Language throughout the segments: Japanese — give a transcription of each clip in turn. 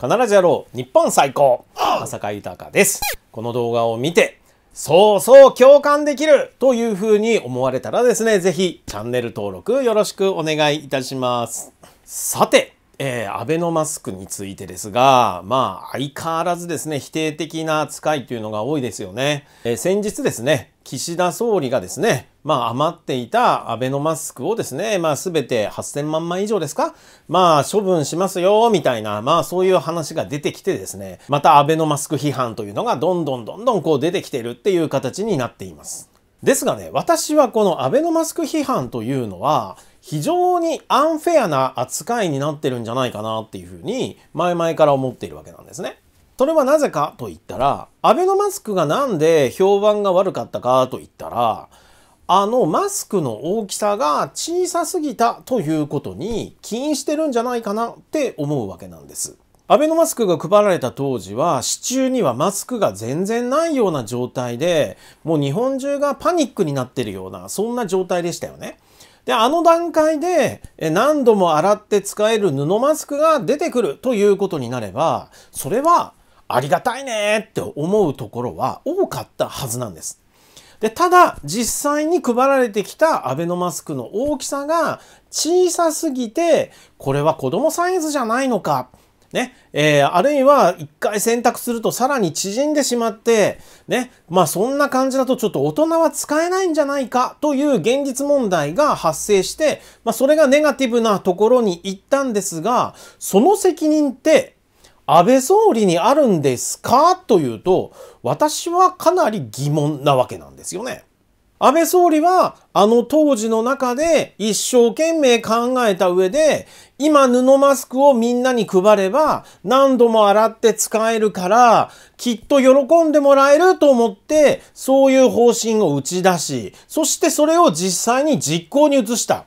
必ずやろう日本最高浅香豊ですこの動画を見てそうそう共感できるというふうに思われたらですね、是非チャンネル登録よろしくお願いいたします。さて、えー、アベノマスクについてですが、まあ、相変わらずですね、否定的な扱いというのが多いですよね。えー、先日ですね、岸田総理がですね、まあ、余っていたアベノマスクをですね、まあ、すべて8000万枚以上ですかまあ、処分しますよ、みたいな、まあ、そういう話が出てきてですね、またアベノマスク批判というのがどんどんどんどんこう出てきてるっていう形になっています。ですがね、私はこのアベノマスク批判というのは、非常にアンフェアな扱いになってるんじゃないかなっていうふうに前々から思っているわけなんですね。それはなぜかと言ったら、アベノマスクがなんで評判が悪かったかと言ったら、あのマスクの大きさが小さすぎたということに起因してるんじゃないかなって思うわけなんです。アベノマスクが配られた当時は、市中にはマスクが全然ないような状態で、もう日本中がパニックになってるような、そんな状態でしたよね。で、あの段階で何度も洗って使える布マスクが出てくるということになれば、それはありがたいねって思うところは多かったはずなんです。でただ実際に配られてきたアベノマスクの大きさが小さすぎてこれは子供サイズじゃないのかね、えー、あるいは一回選択するとさらに縮んでしまって、ね、まあそんな感じだとちょっと大人は使えないんじゃないかという現実問題が発生して、まあそれがネガティブなところに行ったんですが、その責任って安倍総理にあるんですかというと、私はかなり疑問なわけなんですよね。安倍総理はあの当時の中で一生懸命考えた上で今布マスクをみんなに配れば何度も洗って使えるからきっと喜んでもらえると思ってそういう方針を打ち出しそしてそれを実際に実行に移した。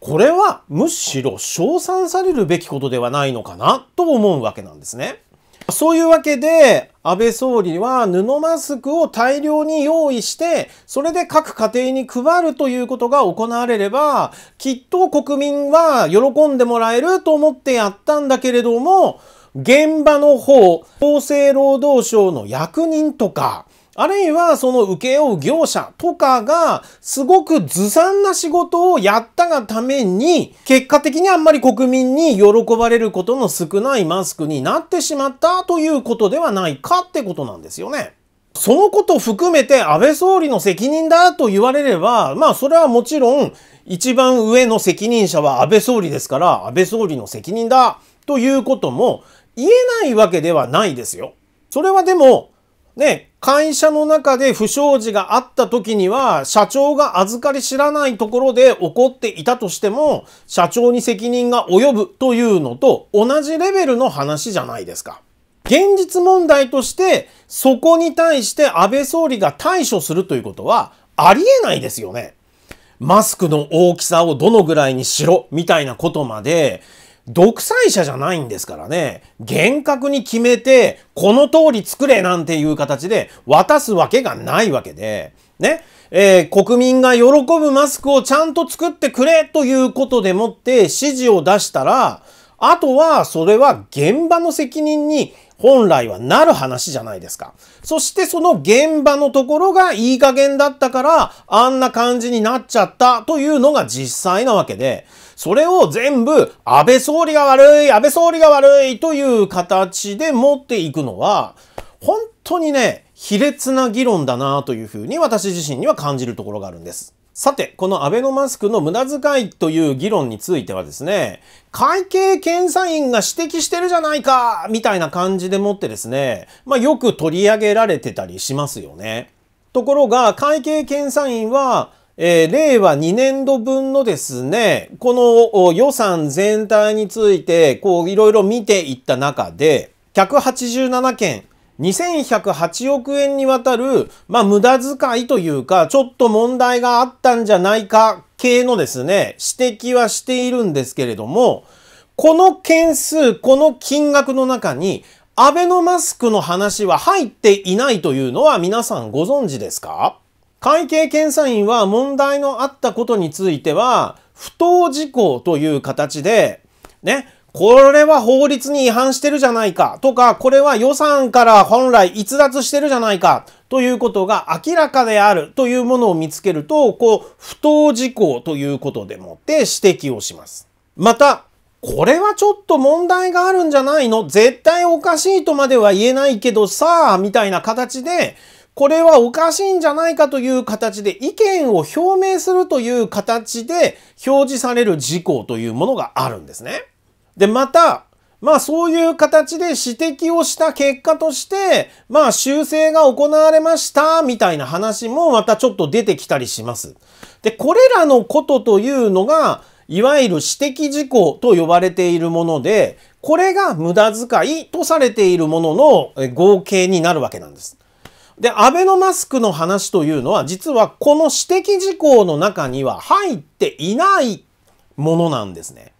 これはむしろ称賛されるべきことではないのかなと思うわけなんですね。そういうわけで、安倍総理は布マスクを大量に用意して、それで各家庭に配るということが行われれば、きっと国民は喜んでもらえると思ってやったんだけれども、現場の方、厚生労働省の役人とか、あるいはその請け負う業者とかがすごくずさんな仕事をやったがために結果的にあんまり国民に喜ばれることの少ないマスクになってしまったということではないかってことなんですよね。そのこと含めて安倍総理の責任だと言われれば、まあそれはもちろん一番上の責任者は安倍総理ですから安倍総理の責任だということも言えないわけではないですよ。それはでもね、会社の中で不祥事があった時には、社長が預かり知らないところで起こっていたとしても、社長に責任が及ぶというのと同じレベルの話じゃないですか。現実問題として、そこに対して安倍総理が対処するということはありえないですよね。マスクの大きさをどのぐらいにしろみたいなことまで、独裁者じゃないんですからね、厳格に決めて、この通り作れなんていう形で渡すわけがないわけで、ね、えー、国民が喜ぶマスクをちゃんと作ってくれということでもって指示を出したら、あとはそれは現場の責任に本来はなる話じゃないですか。そしてその現場のところがいい加減だったから、あんな感じになっちゃったというのが実際なわけで、それを全部安倍総理が悪い、安倍総理が悪いという形で持っていくのは、本当にね、卑劣な議論だなというふうに私自身には感じるところがあるんです。さて、このアベノマスクの無駄遣いという議論についてはですね、会計検査院が指摘してるじゃないかみたいな感じでもってですね、まあよく取り上げられてたりしますよね。ところが、会計検査院は、えー、令和2年度分のですね、この予算全体について、こう、いろいろ見ていった中で、187件、2108億円にわたる、まあ、無駄遣いというか、ちょっと問題があったんじゃないか系のですね、指摘はしているんですけれども、この件数、この金額の中に、アベノマスクの話は入っていないというのは皆さんご存知ですか会計検査院は問題のあったことについては、不当事項という形で、ね、これは法律に違反してるじゃないかとか、これは予算から本来逸脱してるじゃないかということが明らかであるというものを見つけると、こう、不当事項ということでもって指摘をします。また、これはちょっと問題があるんじゃないの絶対おかしいとまでは言えないけどさあ、みたいな形で、これはおかしいんじゃないかという形で意見を表明するという形で表示される事項というものがあるんですね。で、また、まあそういう形で指摘をした結果として、まあ修正が行われましたみたいな話もまたちょっと出てきたりします。で、これらのことというのが、いわゆる指摘事項と呼ばれているもので、これが無駄遣いとされているものの合計になるわけなんです。で、アベノマスクの話というのは、実はこの指摘事項の中には入っていないものなんですね。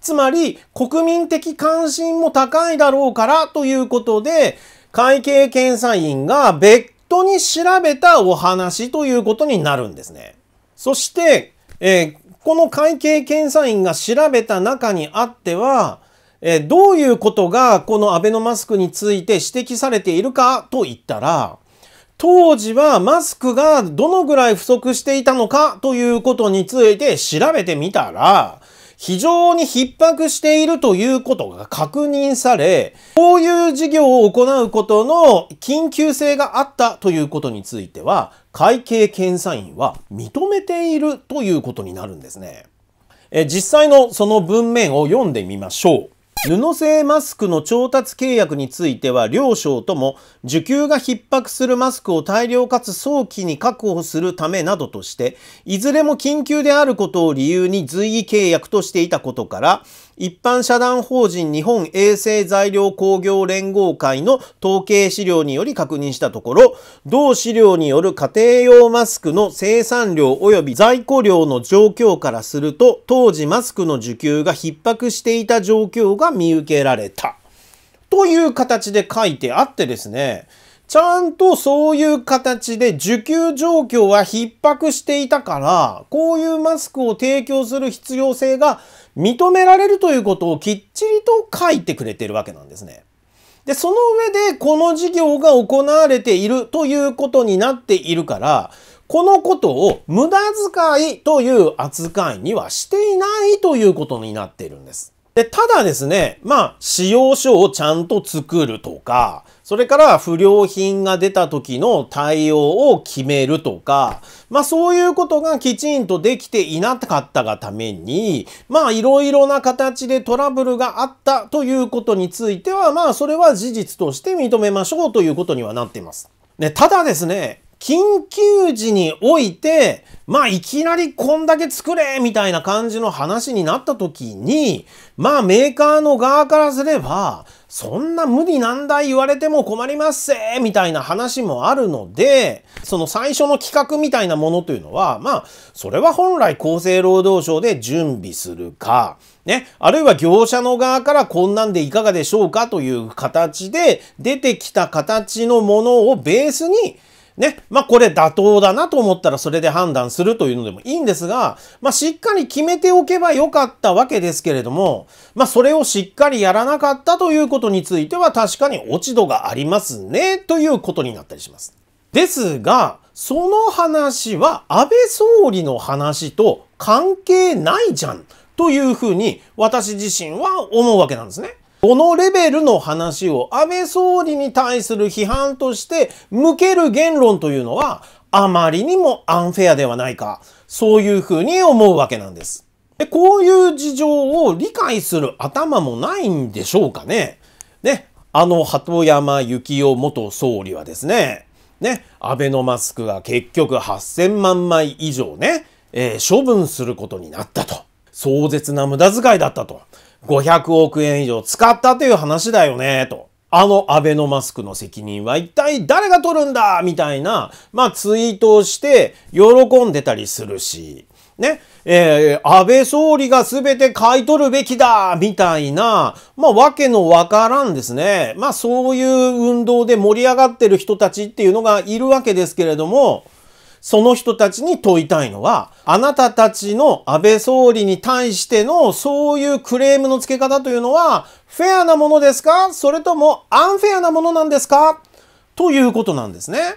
つまり、国民的関心も高いだろうからということで、会計検査院が別途に調べたお話ということになるんですね。そして、えー、この会計検査院が調べた中にあっては、えー、どういうことがこのアベノマスクについて指摘されているかといったら、当時はマスクがどのぐらい不足していたのかということについて調べてみたら、非常に逼迫しているということが確認され、こういう事業を行うことの緊急性があったということについては、会計検査院は認めているということになるんですね。え実際のその文面を読んでみましょう。布製マスクの調達契約については両省とも需給が逼迫するマスクを大量かつ早期に確保するためなどとしていずれも緊急であることを理由に随意契約としていたことから一般社団法人日本衛生材料工業連合会の統計資料により確認したところ、同資料による家庭用マスクの生産量及び在庫量の状況からすると、当時マスクの需給が逼迫していた状況が見受けられた。という形で書いてあってですね、ちゃんとそういう形で需給状況は逼迫していたから、こういうマスクを提供する必要性が認められるということをきっちりと書いてくれてるわけなんですね。で、その上でこの事業が行われているということになっているから、このことを無駄遣いという扱いにはしていないということになっているんです。で、ただですね、まあ、使用書をちゃんと作るとか、それから不良品が出た時の対応を決めるとか、まあそういうことがきちんとできていなかったがために、まあいろいろな形でトラブルがあったということについては、まあそれは事実として認めましょうということにはなっています。ね、ただですね、緊急時において、まあいきなりこんだけ作れみたいな感じの話になった時に、まあメーカーの側からすれば、そんな無理難題言われても困りますせみたいな話もあるので、その最初の企画みたいなものというのは、まあ、それは本来厚生労働省で準備するか、ね、あるいは業者の側からこんなんでいかがでしょうかという形で出てきた形のものをベースに、ね。まあ、これ妥当だなと思ったらそれで判断するというのでもいいんですが、まあ、しっかり決めておけばよかったわけですけれども、まあ、それをしっかりやらなかったということについては確かに落ち度がありますね、ということになったりします。ですが、その話は安倍総理の話と関係ないじゃんというふうに私自身は思うわけなんですね。このレベルの話を安倍総理に対する批判として向ける言論というのはあまりにもアンフェアではないか、そういうふうに思うわけなんです。でこういう事情を理解する頭もないんでしょうかね。ね、あの鳩山幸雄元総理はですね、ね、アベノマスクが結局8000万枚以上ね、えー、処分することになったと。壮絶な無駄遣いだったと。500億円以上使ったという話だよね、と。あのアベノマスクの責任は一体誰が取るんだみたいな、まあツイートをして喜んでたりするし、ね、えー、安倍総理が全て買い取るべきだみたいな、まあわけのわからんですね。まあそういう運動で盛り上がってる人たちっていうのがいるわけですけれども、その人たちに問いたいのは、あなたたちの安倍総理に対してのそういうクレームの付け方というのは、フェアなものですかそれともアンフェアなものなんですかということなんですね。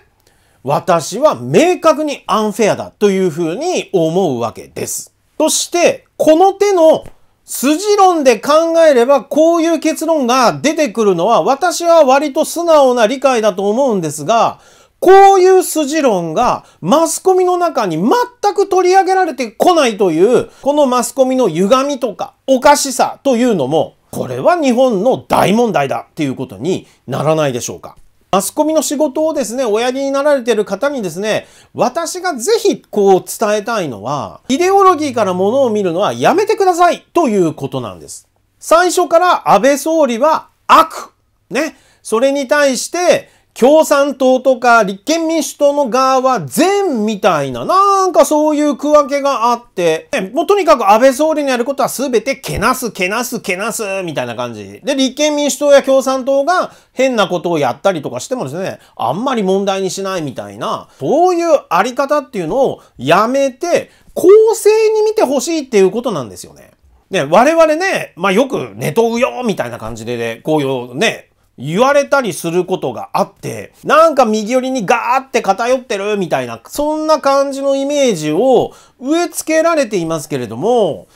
私は明確にアンフェアだというふうに思うわけです。そして、この手の筋論で考えればこういう結論が出てくるのは私は割と素直な理解だと思うんですが、こういう筋論がマスコミの中に全く取り上げられてこないという、このマスコミの歪みとかおかしさというのも、これは日本の大問題だっていうことにならないでしょうか。マスコミの仕事をですね、おやりになられてる方にですね、私がぜひこう伝えたいのは、イデオロギーからものを見るのはやめてくださいということなんです。最初から安倍総理は悪。ね。それに対して、共産党とか立憲民主党の側は善みたいな、なんかそういう区分けがあって、もうとにかく安倍総理のやることは全てけなす、けなす、けなす、みたいな感じ。で、立憲民主党や共産党が変なことをやったりとかしてもですね、あんまり問題にしないみたいな、そういうあり方っていうのをやめて、公正に見てほしいっていうことなんですよね。ね、我々ね、まあよく寝とうよみたいな感じで、ね、こういうね、言われたりすることがあって、なんか右寄りにガーって偏ってるみたいな、そんな感じのイメージを植え付けられていますけれども、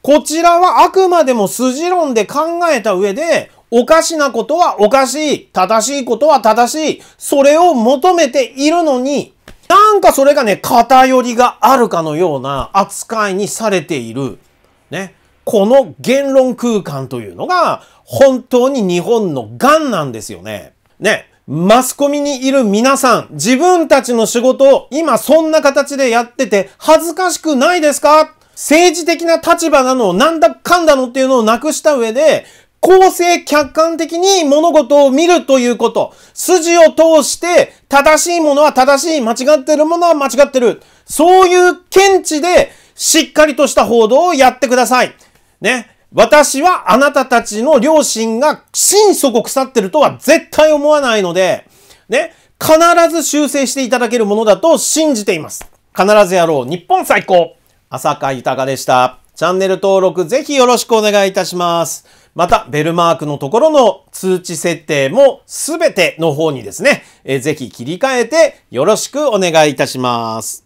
こちらはあくまでも筋論で考えた上で、おかしなことはおかしい、正しいことは正しい、それを求めているのに、なんかそれがね、偏りがあるかのような扱いにされている。ね。この言論空間というのが本当に日本の癌なんですよね。ね。マスコミにいる皆さん、自分たちの仕事を今そんな形でやってて恥ずかしくないですか政治的な立場なの、なんだかんだのっていうのをなくした上で、公正客観的に物事を見るということ。筋を通して、正しいものは正しい、間違ってるものは間違ってる。そういう見地で、しっかりとした報道をやってください。ね。私はあなたたちの両親が心底腐ってるとは絶対思わないので、ね。必ず修正していただけるものだと信じています。必ずやろう。日本最高浅香豊でした。チャンネル登録ぜひよろしくお願いいたします。また、ベルマークのところの通知設定もすべての方にですね、えー、ぜひ切り替えてよろしくお願いいたします。